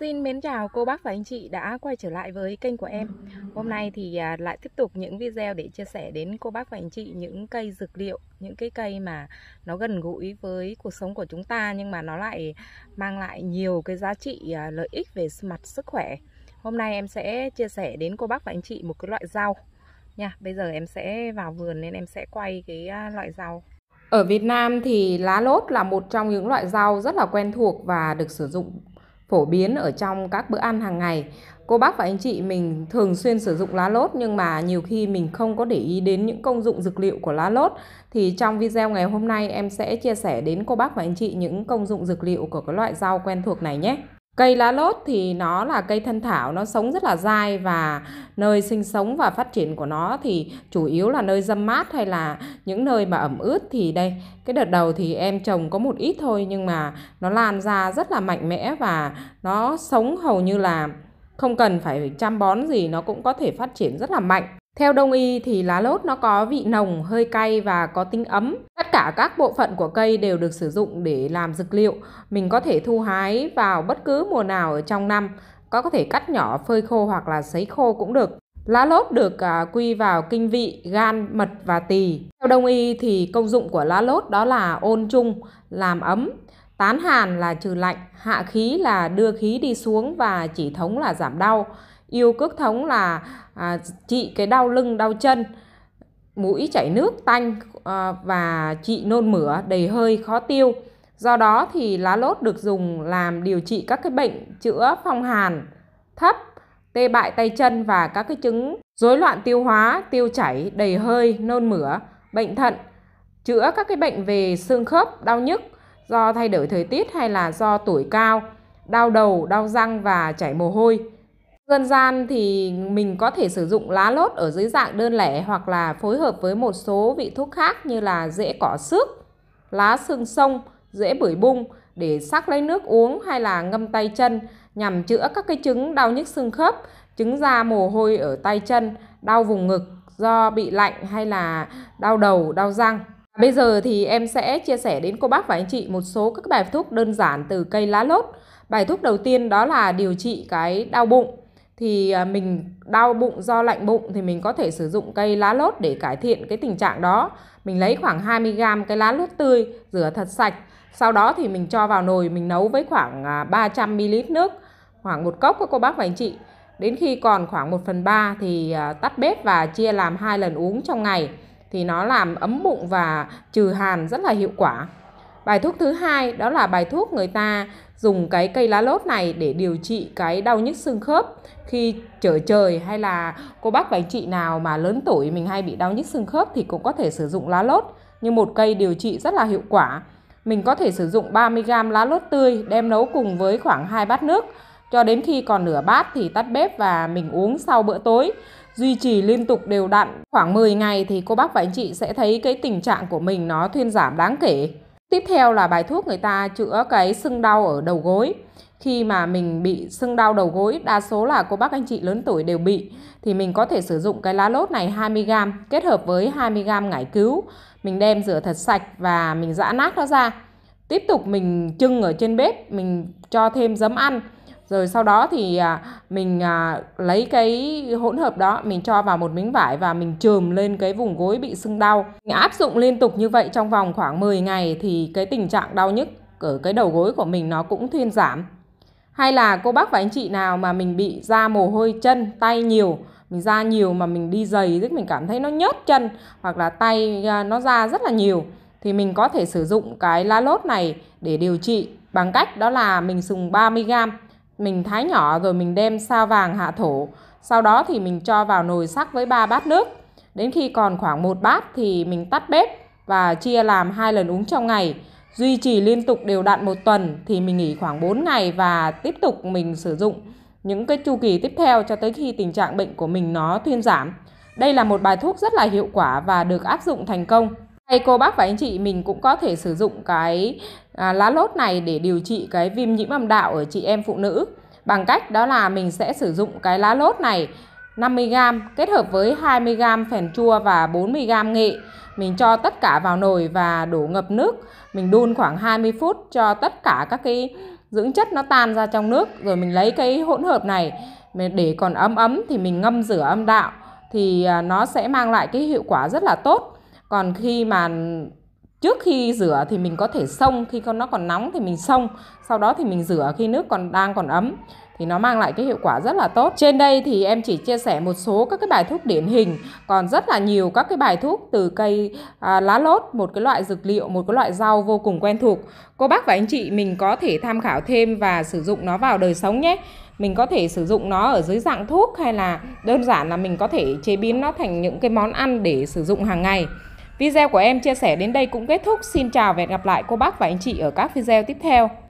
Xin mến chào cô bác và anh chị đã quay trở lại với kênh của em Hôm nay thì à, lại tiếp tục những video để chia sẻ đến cô bác và anh chị những cây dược liệu Những cái cây mà nó gần gũi với cuộc sống của chúng ta Nhưng mà nó lại mang lại nhiều cái giá trị à, lợi ích về mặt sức khỏe Hôm nay em sẽ chia sẻ đến cô bác và anh chị một cái loại rau nha Bây giờ em sẽ vào vườn nên em sẽ quay cái à, loại rau ở Việt Nam thì lá lốt là một trong những loại rau rất là quen thuộc và được sử dụng phổ biến ở trong các bữa ăn hàng ngày cô bác và anh chị mình thường xuyên sử dụng lá lốt nhưng mà nhiều khi mình không có để ý đến những công dụng dược liệu của lá lốt thì trong video ngày hôm nay em sẽ chia sẻ đến cô bác và anh chị những công dụng dược liệu của cái loại rau quen thuộc này nhé Cây lá lốt thì nó là cây thân thảo, nó sống rất là dai và nơi sinh sống và phát triển của nó thì chủ yếu là nơi dâm mát hay là những nơi mà ẩm ướt thì đây, cái đợt đầu thì em trồng có một ít thôi nhưng mà nó lan ra rất là mạnh mẽ và nó sống hầu như là không cần phải chăm bón gì nó cũng có thể phát triển rất là mạnh. Theo đông y thì lá lốt nó có vị nồng, hơi cay và có tính ấm. Tất cả các bộ phận của cây đều được sử dụng để làm dược liệu. Mình có thể thu hái vào bất cứ mùa nào ở trong năm, có có thể cắt nhỏ, phơi khô hoặc là sấy khô cũng được. Lá lốt được à, quy vào kinh vị, gan, mật và tỳ. Theo đông y thì công dụng của lá lốt đó là ôn trung, làm ấm, tán hàn là trừ lạnh, hạ khí là đưa khí đi xuống và chỉ thống là giảm đau. Yêu cước thống là à, trị cái đau lưng, đau chân, mũi chảy nước, tanh à, và trị nôn mửa, đầy hơi, khó tiêu. Do đó thì lá lốt được dùng làm điều trị các cái bệnh chữa phong hàn, thấp, tê bại tay chân và các cái chứng rối loạn tiêu hóa, tiêu chảy, đầy hơi, nôn mửa, bệnh thận, chữa các cái bệnh về xương khớp, đau nhức do thay đổi thời tiết hay là do tuổi cao, đau đầu, đau răng và chảy mồ hôi. Dân gian thì mình có thể sử dụng lá lốt ở dưới dạng đơn lẻ hoặc là phối hợp với một số vị thuốc khác như là rễ cỏ sước, lá xương sông, rễ bưởi bung để sắc lấy nước uống hay là ngâm tay chân nhằm chữa các cái chứng đau nhức xương khớp, chứng da mồ hôi ở tay chân, đau vùng ngực do bị lạnh hay là đau đầu, đau răng. Bây giờ thì em sẽ chia sẻ đến cô bác và anh chị một số các bài thuốc đơn giản từ cây lá lốt. Bài thuốc đầu tiên đó là điều trị cái đau bụng thì à, mình đau bụng do lạnh bụng thì mình có thể sử dụng cây lá lốt để cải thiện cái tình trạng đó. Mình lấy khoảng 20g cái lá lốt tươi, rửa thật sạch. Sau đó thì mình cho vào nồi mình nấu với khoảng 300ml à, nước, khoảng một cốc các cô bác và anh chị. Đến khi còn khoảng 1 phần 3 thì à, tắt bếp và chia làm hai lần uống trong ngày. Thì nó làm ấm bụng và trừ hàn rất là hiệu quả. Bài thuốc thứ hai đó là bài thuốc người ta dùng cái cây lá lốt này để điều trị cái đau nhức xương khớp khi trở trời hay là cô bác và anh chị nào mà lớn tuổi mình hay bị đau nhức xương khớp thì cũng có thể sử dụng lá lốt như một cây điều trị rất là hiệu quả. Mình có thể sử dụng 30g lá lốt tươi đem nấu cùng với khoảng 2 bát nước cho đến khi còn nửa bát thì tắt bếp và mình uống sau bữa tối. Duy trì liên tục đều đặn khoảng 10 ngày thì cô bác và anh chị sẽ thấy cái tình trạng của mình nó thuyên giảm đáng kể. Tiếp theo là bài thuốc người ta chữa cái sưng đau ở đầu gối. Khi mà mình bị sưng đau đầu gối, đa số là cô bác anh chị lớn tuổi đều bị thì mình có thể sử dụng cái lá lốt này 20 g kết hợp với 20 g ngải cứu. Mình đem rửa thật sạch và mình giã nát nó ra. Tiếp tục mình trưng ở trên bếp, mình cho thêm giấm ăn rồi sau đó thì à, mình à, lấy cái hỗn hợp đó mình cho vào một miếng vải và mình chườm lên cái vùng gối bị sưng đau mình áp dụng liên tục như vậy trong vòng khoảng 10 ngày thì cái tình trạng đau nhức ở cái đầu gối của mình nó cũng thuyên giảm hay là cô bác và anh chị nào mà mình bị da mồ hôi chân tay nhiều mình da nhiều mà mình đi giày rất mình cảm thấy nó nhớt chân hoặc là tay à, nó da rất là nhiều thì mình có thể sử dụng cái lá lốt này để điều trị bằng cách đó là mình dùng 30 gram mình thái nhỏ rồi mình đem sao vàng hạ thổ. Sau đó thì mình cho vào nồi sắc với ba bát nước. Đến khi còn khoảng một bát thì mình tắt bếp và chia làm hai lần uống trong ngày. Duy trì liên tục đều đặn một tuần thì mình nghỉ khoảng 4 ngày và tiếp tục mình sử dụng những cái chu kỳ tiếp theo cho tới khi tình trạng bệnh của mình nó thuyên giảm. Đây là một bài thuốc rất là hiệu quả và được áp dụng thành công Hey, cô bác và anh chị mình cũng có thể sử dụng cái à, lá lốt này để điều trị cái viêm nhiễm âm đạo ở chị em phụ nữ bằng cách đó là mình sẽ sử dụng cái lá lốt này 50g kết hợp với 20g phèn chua và 40g nghệ mình cho tất cả vào nồi và đổ ngập nước mình đun khoảng 20 phút cho tất cả các cái dưỡng chất nó tan ra trong nước rồi mình lấy cái hỗn hợp này để còn ấm ấm thì mình ngâm rửa âm đạo thì à, nó sẽ mang lại cái hiệu quả rất là tốt còn khi mà trước khi rửa thì mình có thể xông khi con nó còn nóng thì mình xông sau đó thì mình rửa khi nước còn đang còn ấm thì nó mang lại cái hiệu quả rất là tốt trên đây thì em chỉ chia sẻ một số các cái bài thuốc điển hình còn rất là nhiều các cái bài thuốc từ cây à, lá lốt một cái loại dược liệu một cái loại rau vô cùng quen thuộc cô bác và anh chị mình có thể tham khảo thêm và sử dụng nó vào đời sống nhé mình có thể sử dụng nó ở dưới dạng thuốc hay là đơn giản là mình có thể chế biến nó thành những cái món ăn để sử dụng hàng ngày Video của em chia sẻ đến đây cũng kết thúc. Xin chào và hẹn gặp lại cô bác và anh chị ở các video tiếp theo.